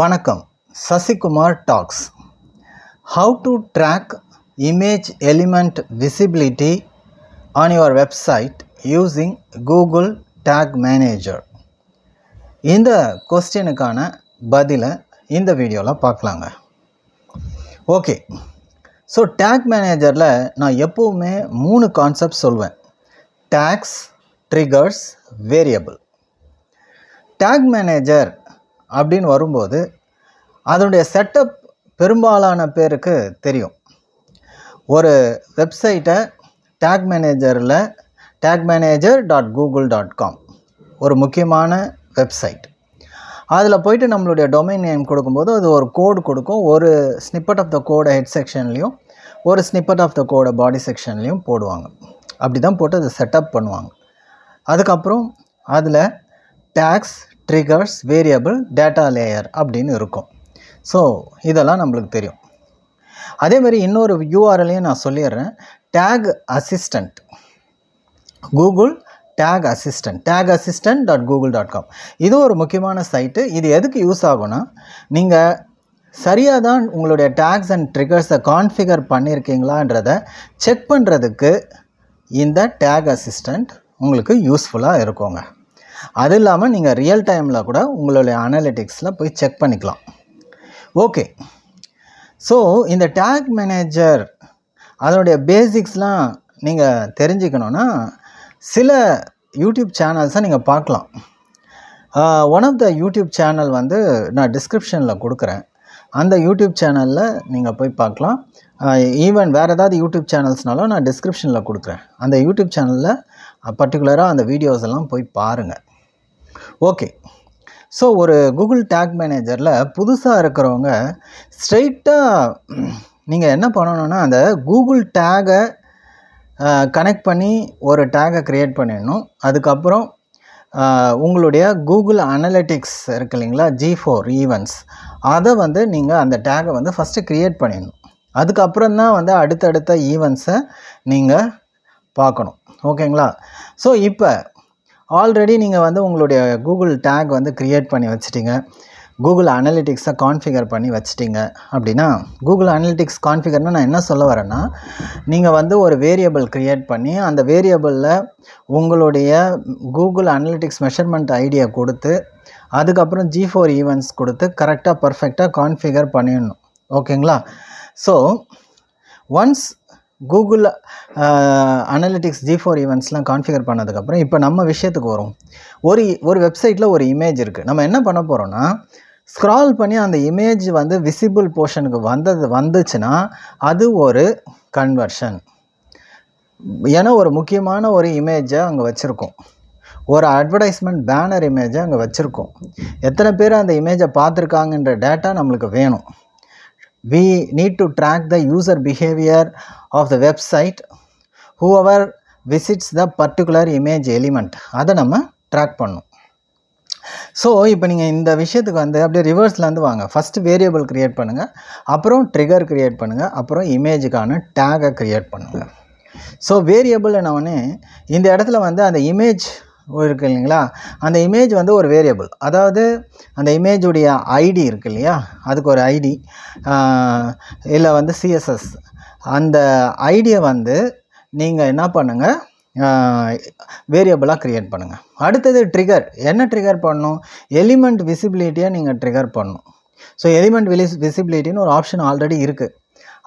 வணக்கம் Sasikumar talks how to track image element visibility on your website using Google tag manager இந்த கொஸ்டினுக்கான பதிலை இந்த வீடியோவில் பார்க்கலாங்க ஓகே ஸோ டேக் மேனேஜரில் நான் எப்போவுமே மூணு கான்செப்ட் சொல்வேன் tags triggers variable tag manager அப்படின்னு வரும்போது அதனுடைய செட்டப் பெரும்பாலான பேருக்கு தெரியும் ஒரு வெப்சைட்டை டேக் மேனேஜரில் tag manager dot Google dot com ஒரு முக்கியமான வெப்சைட் அதில் போயிட்டு நம்மளுடைய டொமைன் நேம் கொடுக்கும்போது அது ஒரு கோடு கொடுக்கும் ஒரு ஸ்னிப்பட் ஆஃப் த கோடை ஹெட் செக்ஷன்லேயும் ஒரு ஸ்னிப்பட் ஆஃப் த கோடை பாடி செக்ஷன்லேயும் போடுவாங்க அப்படி தான் போட்டு அதை செட்டப் பண்ணுவாங்க அதுக்கப்புறம் அதில் tags triggers variable data layer அப்படின்னு இருக்கும் ஸோ இதெல்லாம் நம்மளுக்கு தெரியும் அதேமாரி இன்னொரு யூஆர்எல்லையும் நான் சொல்லிடுறேன் tag assistant Google tag assistant tag assistant dot Google dot com இது ஒரு முக்கியமான சைட்டு இது எதுக்கு யூஸ் ஆகும்னா நீங்கள் சரியாக தான் உங்களுடைய டேக்ஸ் அண்ட் ட்ரிகர்ஸை கான்ஃபிகர் பண்ணியிருக்கீங்களான்றத செக் பண்ணுறதுக்கு இந்த டேக் அசிஸ்டண்ட் உங்களுக்கு யூஸ்ஃபுல்லாக இருக்குங்க அது இல்லாமல் நீங்கள் ரியல் டைமில் கூட உங்களுடைய அனலிட்டிக்ஸில் போய் செக் பண்ணிக்கலாம் ஓகே ஸோ இந்த டேக் மேனேஜர் அதனுடைய பேசிக்ஸ்லாம் நீங்கள் தெரிஞ்சுக்கணுன்னா சில யூடியூப் சேனல்ஸை நீங்கள் பார்க்கலாம் one of the YouTube channel வந்து நான் டிஸ்கிரிப்ஷனில் கொடுக்குறேன் அந்த யூடியூப் சேனலில் நீங்கள் போய் பார்க்கலாம் ஈவன் வேறு ஏதாவது யூடியூப் சேனல்ஸ்னாலும் நான் டிஸ்கிரிப்ஷனில் கொடுக்குறேன் அந்த யூடியூப் சேனலில் பர்டிகுலராக அந்த வீடியோஸ் எல்லாம் போய் பாருங்கள் ஓகே ஸோ ஒரு கூகுள் டேக் மேனேஜரில் புதுசாக இருக்கிறவங்க ஸ்ட்ரெயிட்டாக நீங்கள் என்ன பண்ணணுன்னா அந்த கூகுள் டேகை கனெக்ட் பண்ணி ஒரு டேகை க்ரியேட் பண்ணிடணும் அதுக்கப்புறம் உங்களுடைய கூகுள் அனலிட்டிக்ஸ் இருக்கு இல்லைங்களா ஜி ஃபோர் ஈவெண்ட்ஸ் அதை வந்து நீங்கள் அந்த டேகை வந்து ஃபஸ்ட்டு க்ரியேட் பண்ணிடணும் அதுக்கப்புறம் தான் வந்து அடுத்தடுத்த ஈவெண்ட்ஸை நீங்கள் பார்க்கணும் ஓகேங்களா ஸோ இப்போ ஆல்ரெடி நீங்கள் வந்து உங்களுடைய கூகுள் டேக் வந்து க்ரியேட் பண்ணி வச்சுட்டிங்க கூகுள் அனலிட்டிக்ஸை கான்ஃபிகர் பண்ணி வச்சுட்டிங்க அப்படின்னா கூகுள் அனலிட்டிக்ஸ் கான்ஃபிகர்னால் நான் என்ன சொல்ல வரேன்னா நீங்கள் வந்து ஒரு வேரியபிள் க்ரியேட் பண்ணி அந்த வேரியபிளில் உங்களுடைய கூகுள் அனலிட்டிக்ஸ் மெஷர்மெண்ட் ஐடியா கொடுத்து அதுக்கப்புறம் ஜி ஃபோர் ஈவெண்ட்ஸ் கொடுத்து கரெக்டாக பர்ஃபெக்டாக கான்ஃபிகர் பண்ணிடணும் ஓகேங்களா so once Google analytics G four ஈவெண்ட்ஸ்லாம் கான்ஃபிகர் பண்ணதுக்கப்புறம் இப்போ நம்ம விஷயத்துக்கு வரும் ஒரு ஒரு வெப்சைட்டில் ஒரு இமேஜ் இருக்குது நம்ம என்ன பண்ண போகிறோன்னா ஸ்க்ரால் பண்ணி அந்த இமேஜ் வந்து விசிபிள் போர்ஷனுக்கு வந்தது வந்துச்சுன்னா அது ஒரு கன்வர்ஷன் ஏன்னா ஒரு முக்கியமான ஒரு இமேஜை அங்கே வச்சுருக்கோம் ஒரு அட்வர்டைஸ்மெண்ட் பேனர் இமேஜை அங்கே வச்சுருக்கோம் எத்தனை பேர் அந்த இமேஜை பார்த்துருக்காங்கன்ற டேட்டா நம்மளுக்கு வேணும் we need to track the user behavior of the website whoever visits the particular image element அதை நம்ம ட்ராக் பண்ணும் ஸோ இப்போ நீங்கள் இந்த விஷயத்துக்கு வந்து அப்படியே ரிவர்ஸில் வந்து வாங்க ஃபஸ்ட்டு வேரியபிள் க்ரியேட் பண்ணுங்கள் அப்புறம் ட்ரிகர் க்ரியேட் பண்ணுங்கள் அப்புறம் இமேஜுக்கான டேகை க்ரியேட் பண்ணுங்கள் ஸோ வேரியபிள் என்னவொன்னே இந்த இடத்துல வந்து அந்த இமேஜ் இருக்குது இல்லைங்களா அந்த இமேஜ் வந்து ஒரு வேரியபிள் அதாவது அந்த இமேஜுடைய ஐடி இருக்குது இல்லையா அதுக்கு ஒரு ஐடி இல்லை வந்து சிஎஸ்எஸ் அந்த ஐடியை வந்து நீங்கள் என்ன பண்ணுங்கள் வேரியபிளாக க்ரியேட் பண்ணுங்கள் அடுத்தது ட்ரிகர் என்ன ட்ரிகர் பண்ணணும் எலிமெண்ட் விசிபிலிட்டியை நீங்கள் ட்ரிகர் பண்ணணும் ஸோ எலிமெண்ட் விசிபிலிட்டின்னு ஒரு ஆப்ஷன் ஆல்ரெடி இருக்குது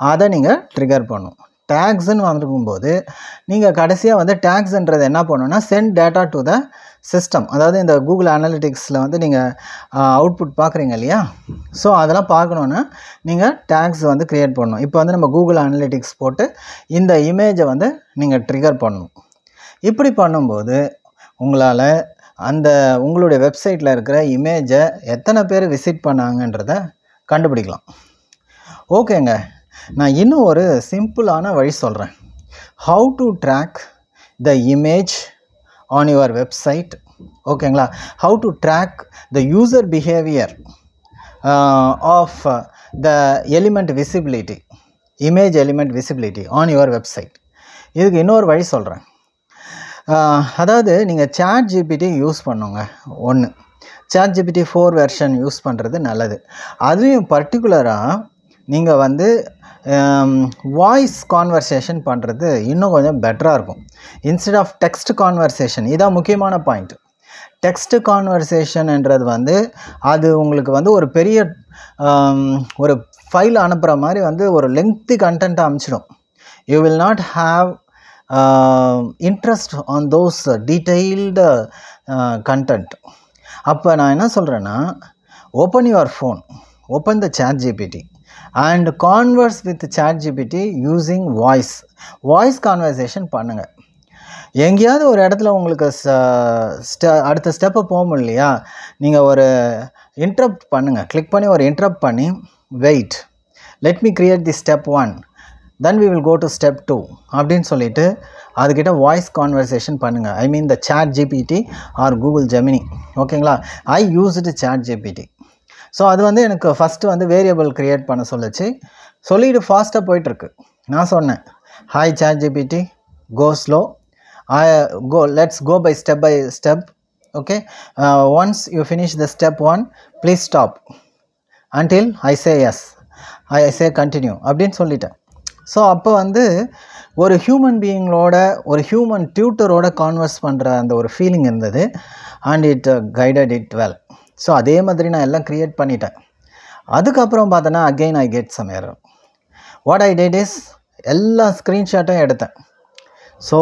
அதை நீங்கள் ட்ரிகர் பண்ணும் வந்திருக்கும் போது நீங்கள் கடைசியாக வந்து டேக்ஸ்ன்றது என்ன பண்ணணும்னா send data to the system அதாவது இந்த கூகுள் அனாலிட்டிக்ஸில் வந்து நீங்கள் அவுட்புட் பார்க்குறீங்க இல்லையா ஸோ அதெல்லாம் பார்க்கணுன்னா நீங்கள் டேக்ஸ் வந்து க்ரியேட் பண்ணணும் இப்போ வந்து நம்ம கூகுள் அனாலிட்டிக்ஸ் போட்டு இந்த இமேஜை வந்து நீங்கள் ட்ரிகர் பண்ணணும் இப்படி பண்ணும்போது உங்களால் அந்த உங்களுடைய வெப்சைட்டில் இருக்கிற இமேஜை எத்தனை பேர் விசிட் பண்ணாங்கன்றத கண்டுபிடிக்கலாம் ஓகேங்க நான் இன்னும் ஒரு சிம்பிளான வழி சொல்கிறேன் how to track the image on your website ஓகேங்களா how to track the user behaviour of the element visibility image element visibility on your website இதுக்கு இன்னொரு வழி சொல்கிறேன் uh, அதாவது நீங்கள் சேட் ஜிபிடி யூஸ் பண்ணுங்க ஒன்று chat GPT four version use பண்ணுறது நல்லது அதுலேயும் பர்டிகுலராக நீங்கள் வந்து வாய்ஸ் கான்வர்சேஷன் பண்ணுறது இன்னும் கொஞ்சம் பெட்டராக இருக்கும் இன்ஸ்டெட் ஆஃப் டெக்ஸ்ட் கான்வர்சேஷன் இதான் முக்கியமான பாயிண்ட் டெக்ஸ்ட் கான்வர்சேஷன்ன்றது வந்து அது உங்களுக்கு வந்து ஒரு பெரிய ஒரு ஃபைல் அனுப்புகிற மாதிரி வந்து ஒரு லெங்க்தி கண்டென்ட் அமைச்சிடும் you will not have interest on those detailed content அப்போ நான் என்ன சொல்கிறேன்னா open your phone open the chat GPT and converse with chat GPT using voice voice conversation பண்ணுங்கள் எங்கேயாவது ஒரு இடத்துல உங்களுக்கு அடுத்த ஸ்டெப்பை போக இல்லையா நீங்கள் ஒரு இன்ட்ரப்ட் பண்ணுங்கள் கிளிக் பண்ணி ஒரு இன்ட்ரப்ட் பண்ணி wait let me create the step one then we will go to step two அப்படின்னு சொல்லிவிட்டு அதுக்கிட்ட வாய்ஸ் கான்வர்சேஷன் பண்ணுங்கள் I mean the chat GPT or Google Gemini ஓகேங்களா I used chat GPT so அது வந்து எனக்கு ஃபஸ்ட்டு வந்து வேரியபிள் க்ரியேட் பண்ண சொல்லிச்சு சொல்லிட்டு ஃபாஸ்ட்டாக போயிட்டுருக்கு நான் சொன்னேன் hi chat GPT go slow I go let's go by step by step okay once you finish the step one please stop until I say yes I I say continue அப்படின்னு சொல்லிட்டேன் so அப்போ வந்து ஒரு human பீயிங்களோட ஒரு human டியூட்டரோட converse பண்ணுற அந்த ஒரு feeling இருந்தது and it guided it well so அதே மாதிரி நான் எல்லாம் க்ரியேட் பண்ணிட்டேன் அதுக்கப்புறம் பார்த்தோன்னா again I get some error what I did is எல்லா ஸ்க்ரீன்ஷாட்டும் எடுத்தேன் ஸோ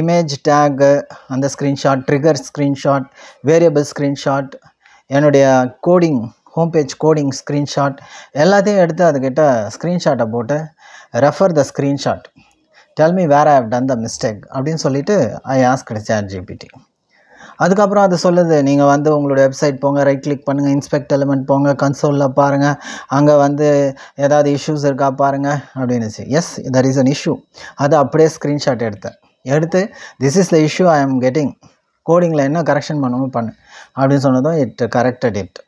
இமேஜ் டேகு அந்த screenshot trigger screenshot variable screenshot என்னுடைய coding home page coding screenshot எல்லாத்தையும் எடுத்து அதுக்கிட்ட ஸ்க்ரீன்ஷாட்டை போட்டு refer the screenshot tell me where I have done the mistake அப்படின்னு சொல்லிவிட்டு ஐ ஆஸ்க் சாட் ஜிபிடி அதுக்கப்புறம் அது சொல்லுது நீங்கள் வந்து உங்களோட வெப்சைட் போங்க ரைட் கிளிக் பண்ணுங்கள் இன்ஸ்பெக்ட் எலிமெண்ட் போங்க கன்சோலில் பாருங்கள் அங்கே வந்து ஏதாவது இஷ்யூஸ் இருக்கா பாருங்கள் அப்படின்னுச்சு yes there is an issue அது அப்படியே ஸ்க்ரீன்ஷாட் எடுத்தேன் எடுத்து this is the issue I am getting கோடிங்கில் என்ன கரெக்ஷன் பண்ணணுமோ பண்ணு அப்படின்னு சொன்னதும் it corrected it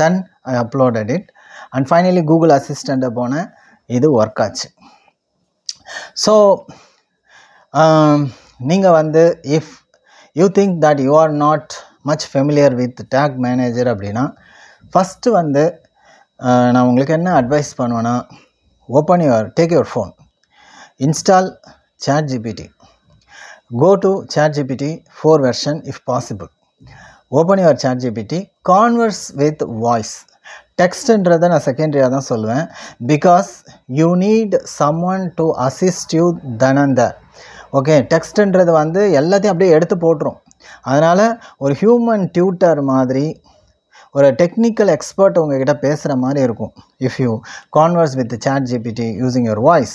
then I uploaded it and finally Google அசிஸ்டண்ட்டை போனேன் இது ஒர்க் ஆச்சு ஸோ um, நீங்கள் வந்து if you think that you are not much familiar with tag manager அப்படின்னா ஃபஸ்ட்டு வந்து நான் உங்களுக்கு என்ன அட்வைஸ் பண்ணுவேன்னா open your tag your phone install chat GPT go to chat GPT four version if possible open your chat GPT converse with voice டெக்ஸ்ட்ன்றதை நான் செகண்டரியாக தான் சொல்லுவேன் because you need someone to assist you தனந்தர் okay டெக்ஸ்ட்டுன்றது வந்து எல்லாத்தையும் அப்படியே எடுத்து போட்டுரும் அதனால் ஒரு ஹியூமன் டியூட்டர் மாதிரி ஒரு டெக்னிக்கல் எக்ஸ்பர்ட் உங்ககிட்ட பேசுகிற மாதிரி இருக்கும் if you converse with chat GPT using your voice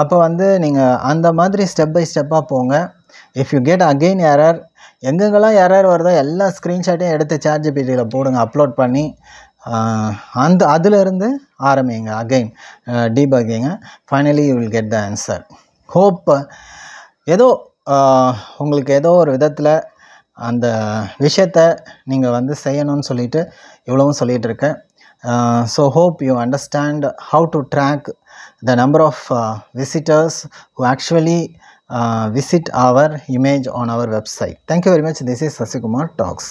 அப்போ வந்து நீங்கள் அந்த மாதிரி ஸ்டெப் பை ஸ்டெப்பாக போங்க if you get again error எங்கெங்கெல்லாம் எரர் வருதோ எல்லா ஸ்க்ரீன்ஷாட்டையும் எடுத்து சாட் ஜிபிடியில் போடுங்க அப்லோட் பண்ணி அந்த அதிலிருந்து ஆரம்பிங்க அகெயின் டீபகிங்க finally you will get the answer hope ஏதோ உங்களுக்கு ஏதோ ஒரு விதத்தில் அந்த விஷயத்த நீங்கள் வந்து செய்யணும்னு சொல்லிட்டு இவ்வளவும் சொல்லிகிட்டு இருக்கேன் so hope you understand how to track the number of visitors who actually visit our image on our website thank you very much this is Sasikumar tax